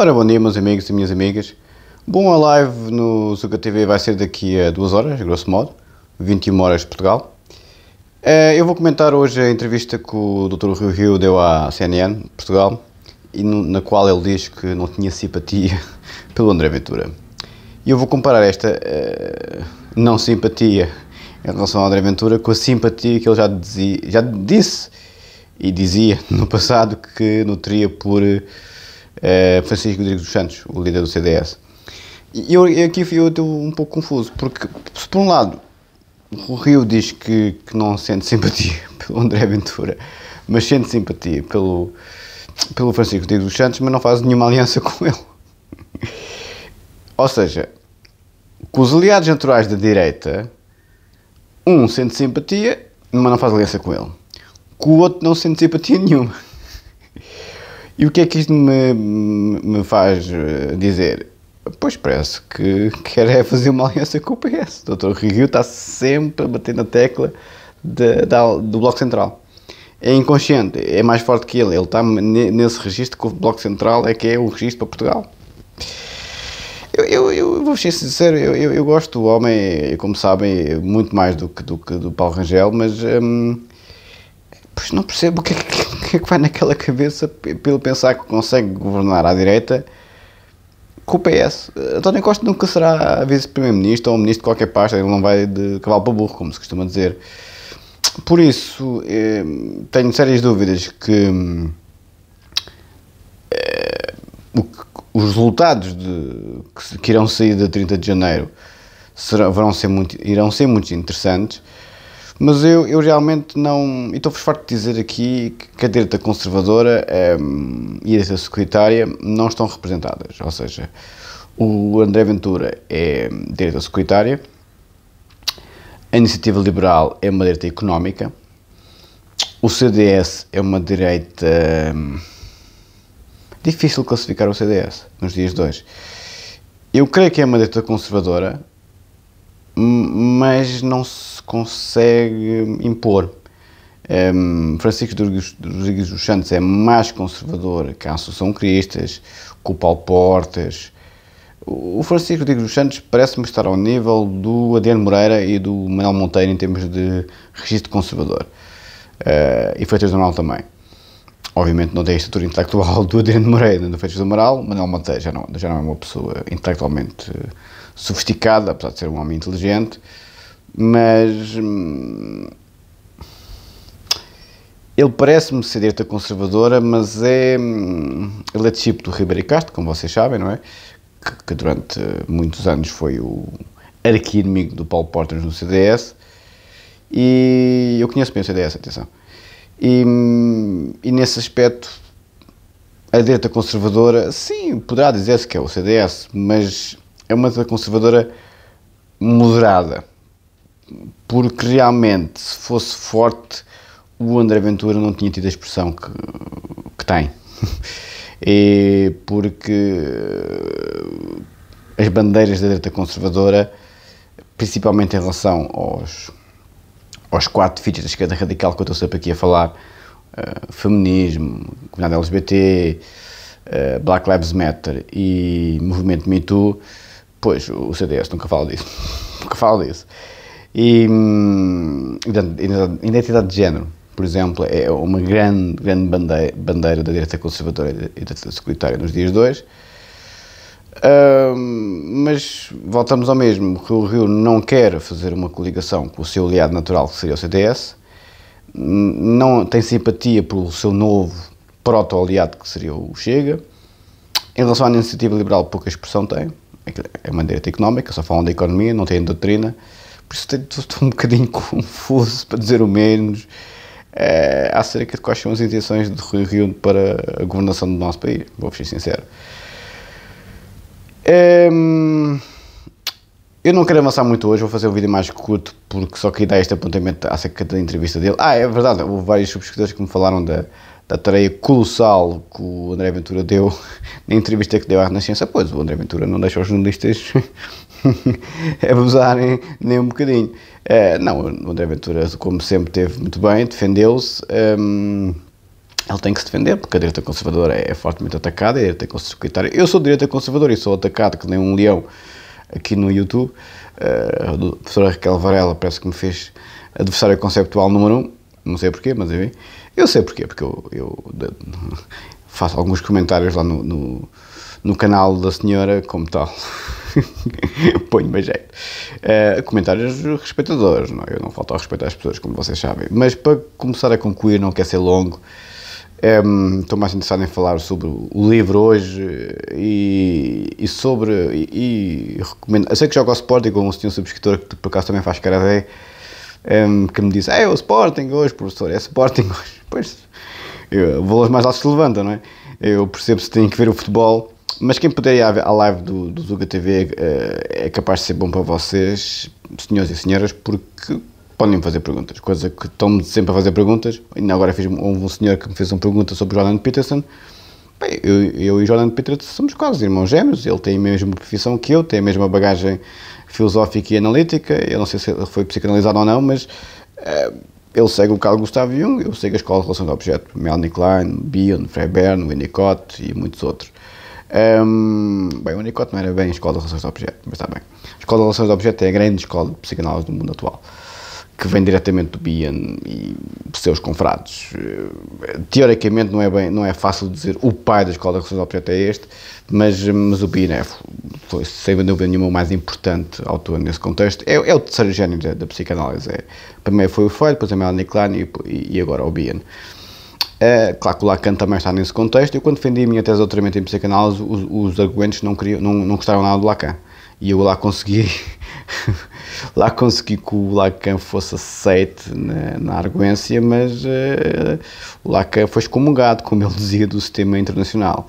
Ora, bom dia, meus amigos e minhas amigas. Bom, a live no Zuka TV vai ser daqui a 2 horas, grosso modo, 21 horas de Portugal. Eh, eu vou comentar hoje a entrevista que o Dr. Rio Rio deu à CNN Portugal, e na qual ele diz que não tinha simpatia pelo André Ventura. E eu vou comparar esta eh, não simpatia em relação ao André Ventura com a simpatia que ele já, dizia, já disse e dizia no passado que nutria por é, Francisco Rodrigues dos Santos, o líder do CDS. E eu, eu aqui eu estou um pouco confuso, porque se por um lado o Rio diz que, que não sente simpatia pelo André Ventura, mas sente simpatia pelo, pelo Francisco Rodrigues dos Santos, mas não faz nenhuma aliança com ele. Ou seja, com os aliados naturais da direita, um sente simpatia, mas não faz aliança com ele. Com o outro não sente simpatia nenhuma. E o que é que isto me, me faz eh, dizer? Pois parece que quer é fazer uma aliança com o PS. O Dr. Rio está sempre a bater na tecla de, de, do Bloco Central. É inconsciente, é mais forte que ele. Ele está nesse registro que o Bloco Central é que é o registro para Portugal. Eu, eu, eu vou ser sincero, eu, eu, eu, gosto do homem, como sabem, muito mais do que do, que do Paulo Rangel, mas hum, não percebo o que é que que é que vai naquela cabeça pelo pensar que consegue governar à direita com o PS? António Costa nunca será vice-primeiro-ministro ou ministro de qualquer pasta, ele não vai de cavalo para burro, como se costuma dizer. Por isso, eh, tenho sérias dúvidas que eh, o, os resultados de, que, que, irão sair de 30 de janeiro serão, ser muito, irão ser muito interessantes mas eu, eu realmente não. E estou-vos farto de dizer aqui que a direita conservadora um, ehm, e a direita securitária não estão representadas. Ou seja, o André Ventura é direita securitária, a iniciativa liberal é uma direita económica, o CDS é uma direita. Ehm, difícil classificar o CDS nos dias de hoje. Eu creio que é uma direita conservadora, mas não se consegue impor. Um, ehm, Francisco Rodrigues dos Santos é mais conservador que a Associação Cristas, que o Paulo Portas. O Francisco Rodrigues dos Santos parece-me estar ao nível do Adriano Moreira e do Manuel Monteiro em termos de registro conservador. Uh, e Freitas do Amaral também. Obviamente não tem a estatura intelectual do Adriano Moreira, do Freitas do Amaral. Manuel Monteiro já não, já não é uma pessoa intelectualmente eh, sofisticada, apesar de ser um homem inteligente. Mas. Hum, ele parece-me ser direita conservadora, mas é. Hum, ele é tipo do Ribeiro Castro, como vocês sabem, não é? Que, que durante muitos anos foi o arqui-inimigo do Paulo Portas no CDS. E eu conheço bem o CDS, atenção. E, hum, e, nesse aspecto, a direita conservadora, sim, poderá dizer-se que é o CDS, mas é uma direita conservadora moderada porque realmente, se fosse forte, o André Ventura não tinha tido a expressão que, que tem. e porque eh, as bandeiras da direita conservadora, principalmente em relação aos, aos quatro filhos da esquerda radical que eu estou sempre aqui a falar, uh, feminismo, comunidade LGBT, uh, eh, Black Lives Matter e movimento Me Too, pois o CDS nunca fala disso. nunca fala disso. E hum, identidade de género, por exemplo, é uma grande, grande bandeira, bandeira da direita conservadora e da securitária nos dias de hoje. Hum, mas voltamos ao mesmo, que o Rio não quer fazer uma coligação com o seu aliado natural, que seria o CDS, não tem simpatia pelo seu novo proto-aliado, que seria o Chega. Em relação à iniciativa liberal, pouca expressão tem, é, é uma direita económica, só falam da economia, não têm doutrina. Por isso estou um bocadinho confuso, para dizer o menos, é, acerca de quais são as intenções de Rui Rio para a governação do nosso país. Vou ser sincero. Ehm, eu não quero avançar muito hoje, vou fazer um vídeo mais curto porque só queria dar este apontamento acerca da entrevista dele. Ah, é verdade, houve vários subscritores que me falaram da, da tarefa colossal que o André Ventura deu na entrevista que deu à Renascença. Pois, o André Ventura não deixa os jornalistas abusarem nem um bocadinho. Uh, não, o André Ventura, como sempre, teve muito bem, defendeu-se. Um, ehm, ele tem que se defender, porque a direita conservadora é, fortemente atacada, a direita é conservadora... Eu sou direita conservadora e sou atacado que nem um leão aqui no YouTube. Uh, eh, a professora Raquel Varela parece que me fez adversário conceptual número um, não sei porquê, mas Eu sei porquê, porque eu, eu faço alguns comentários lá no, no, no canal da senhora como tal. Ponho-me a jeito. Uh, comentários respeitadores, não? É? Eu não falto ao respeito às pessoas, como vocês sabem. Mas para começar a concluir, não quer ser longo, um, ehm, estou mais interessado em falar sobre o livro hoje e, e sobre. E, e, recomendo. Eu sei que jogo ao Sporting com um senhor subscritor que por acaso também faz caradé, um, ehm, que me diz: É o Sporting hoje, professor, é Sporting hoje. Pois, eu, valores mais altos se levanta, não é? Eu percebo se tem que ver o futebol mas quem puder ir à live do, do Zuga TV é, eh, é capaz de ser bom para vocês, senhores e senhoras, porque podem fazer perguntas, coisa que estão-me sempre a fazer perguntas. Ainda agora fiz um, um senhor que me fez uma pergunta sobre o Jordan Peterson. Bem, eu, eu e Jordan Peterson somos quase irmãos gêmeos, ele tem a mesma profissão que eu, tem a mesma bagagem filosófica e analítica, eu não sei se ele foi psicanalizado ou não, mas uh, ele segue o Carl Gustavo Jung, eu segue a Escola de Relação de Objeto, Melanie Klein, Bion, Freiberg, Winnicott e muitos outros. Um, ehm, bem, o Unicot não era bem a Escola de Relações de Objeto, mas está bem. A Escola de Relações de Objeto é a grande escola de psicanálise do mundo atual, que vem diretamente do Bian e seus confrados. Eh, teoricamente não é, bem, não é fácil dizer o pai da Escola de Relações de Objeto é este, mas, mas o Bian é, foi, sem dúvida nenhuma, o mais importante autor nesse contexto. É, é o terceiro género da, da psicanálise. É, primeiro foi o Freud, depois a Melanie Klein e, e agora o Bian. É, claro que o Lacan também está nesse contexto. Eu, quando defendi a minha tese de doutoramento em psicanálise, os, os argumentos não, queriam, não, não gostaram nada do Lacan. E eu lá consegui, lá consegui que o Lacan fosse aceite na, na arguência, mas uh, o Lacan foi excomungado, como ele dizia, do sistema internacional.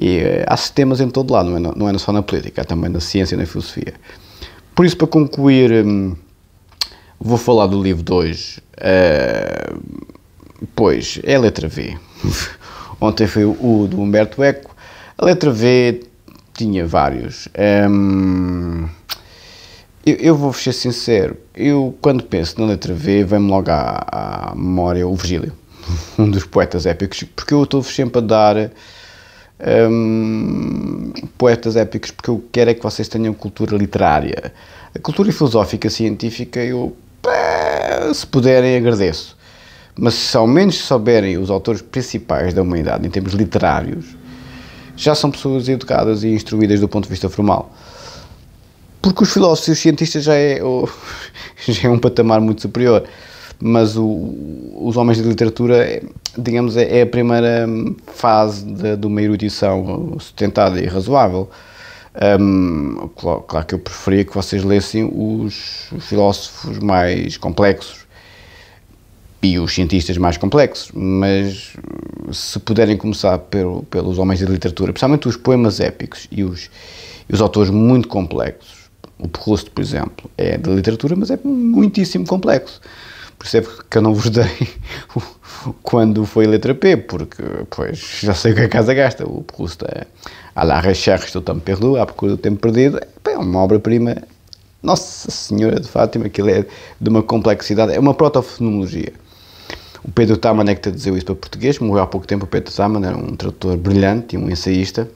E uh, há sistemas em todo lado, não é, não é só na política, há também na ciência e na filosofia. Por isso, para concluir, um, vou falar do livro de hoje. Uh, Pois, é a letra V. Ontem foi o do Humberto Eco. A letra V tinha vários. Hum, eu, eu, vou ser sincero. Eu, quando penso na letra V, vem-me logo à, à, memória o Virgílio, um dos poetas épicos, porque eu estou sempre a dar hum, poetas épicos, porque eu quero é que vocês tenham cultura literária. A cultura filosófica, científica, eu, se puderem, agradeço. Mas se ao menos souberem os autores principais da humanidade em termos literários, já são pessoas educadas e instruídas do ponto de vista formal. Porque os filósofos e os cientistas já é, já é um patamar muito superior. Mas o, os homens de literatura, é, digamos, é, é a primeira hum, fase de, de uma erudição sustentada e razoável. Um, claro, claro, que eu preferia que vocês lessem os filósofos mais complexos, e os cientistas mais complexos, mas se puderem começar pelo, pelos homens da literatura, principalmente os poemas épicos e os, e os autores muito complexos, o Proust, por exemplo, é da literatura, mas é muitíssimo complexo. Percebo é que eu não vos dei quando foi letra P, porque pois, já sei o que a casa gasta. O Proust é à la recherche do tempo perdido, à procura do tempo perdido, é uma obra-prima. Nossa Senhora de Fátima, aquilo é de uma complexidade, é uma protofenomenologia o Pedro Taman é que traduziu isso para português, morreu há pouco tempo o Pedro Taman, era um tradutor brilhante e um ensaísta.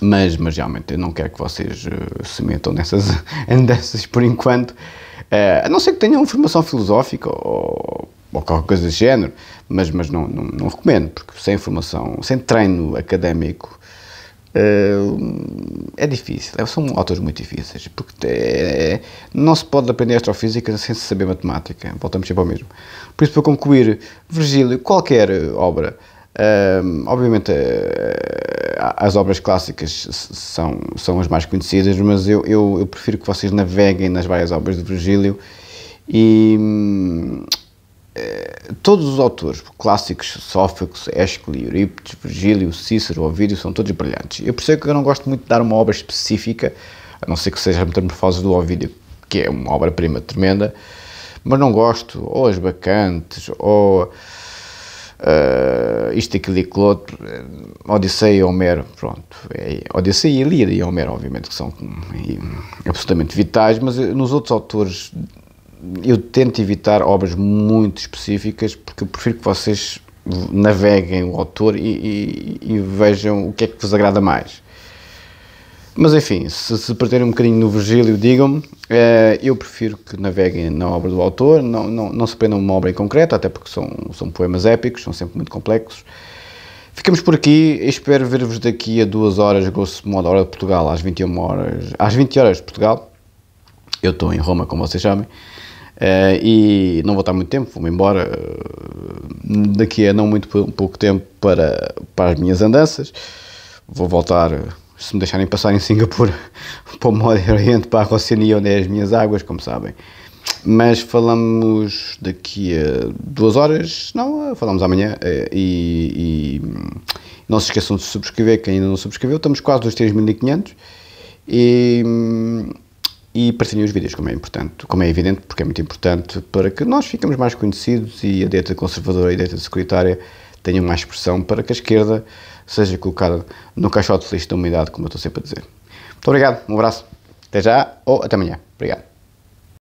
Mas, mas realmente eu não quero que vocês uh, se metam nessas andanças por enquanto, uh, a não ser que tenham uma formação filosófica ou, ou qualquer coisa do género, mas, mas não, não, não recomendo, porque sem formação, sem treino académico, uh, é difícil, né? são autores muito difíceis, porque é, não se pode aprender astrofísica sem se saber matemática, voltamos sempre ao mesmo. Por isso, para concluir, Virgílio, qualquer obra, hum, obviamente eh, as obras clássicas são, são as mais conhecidas, mas eu, eu, eu prefiro que vocês naveguem nas várias obras de Virgílio e, hum, todos os autores clássicos, Sófocles, Ésquilo, Eurípides, Virgílio, Cícero, Ovídio, são todos brilhantes. Eu percebo é que eu não gosto muito de dar uma obra específica, a não ser que seja a Metamorfose do Ovídio, que é uma obra-prima tremenda, mas não gosto, ou as Bacantes, ou uh, isto, aquilo, e aquilo outro, eh, Odisseia e Homero, pronto, é, Odisseia e Ilíada e Homero, obviamente, que são hum, absolutamente vitais, mas eh, nos outros autores eu tento evitar obras muito específicas porque eu prefiro que vocês naveguem o autor e, e, e vejam o que é que vos agrada mais. Mas enfim, se, se perderem um bocadinho no Virgílio, digam-me. Eh, eu prefiro que naveguem na obra do autor, não, não, não se prendam uma obra em concreto, até porque são, são poemas épicos, são sempre muito complexos. Ficamos por aqui, espero ver-vos daqui a duas horas, grosso modo, hora de Portugal, às 21 horas, às 20 horas de Portugal. Eu estou em Roma, como vocês chamem. Eh, e não vou estar muito tempo, vou-me embora eh, daqui a não muito pouco tempo para, para as minhas andanças. Vou voltar, eh, se me deixarem passar em Singapura, para o Médio Oriente, para a Oceania, onde é as minhas águas, como sabem. Mas falamos daqui a duas horas, não, falamos amanhã. e, e, não se esqueçam de subscrever, quem ainda não subscreveu, estamos quase nos 3.500. E. Hum, e partilhem os vídeos, como é importante, como é evidente, porque é muito importante para que nós ficamos mais conhecidos e a direita conservadora e a direita securitária tenham mais pressão para que a esquerda seja colocada no caixote de lixo da humanidade, como eu estou sempre a dizer. Muito obrigado, um abraço, até já ou até amanhã. Obrigado.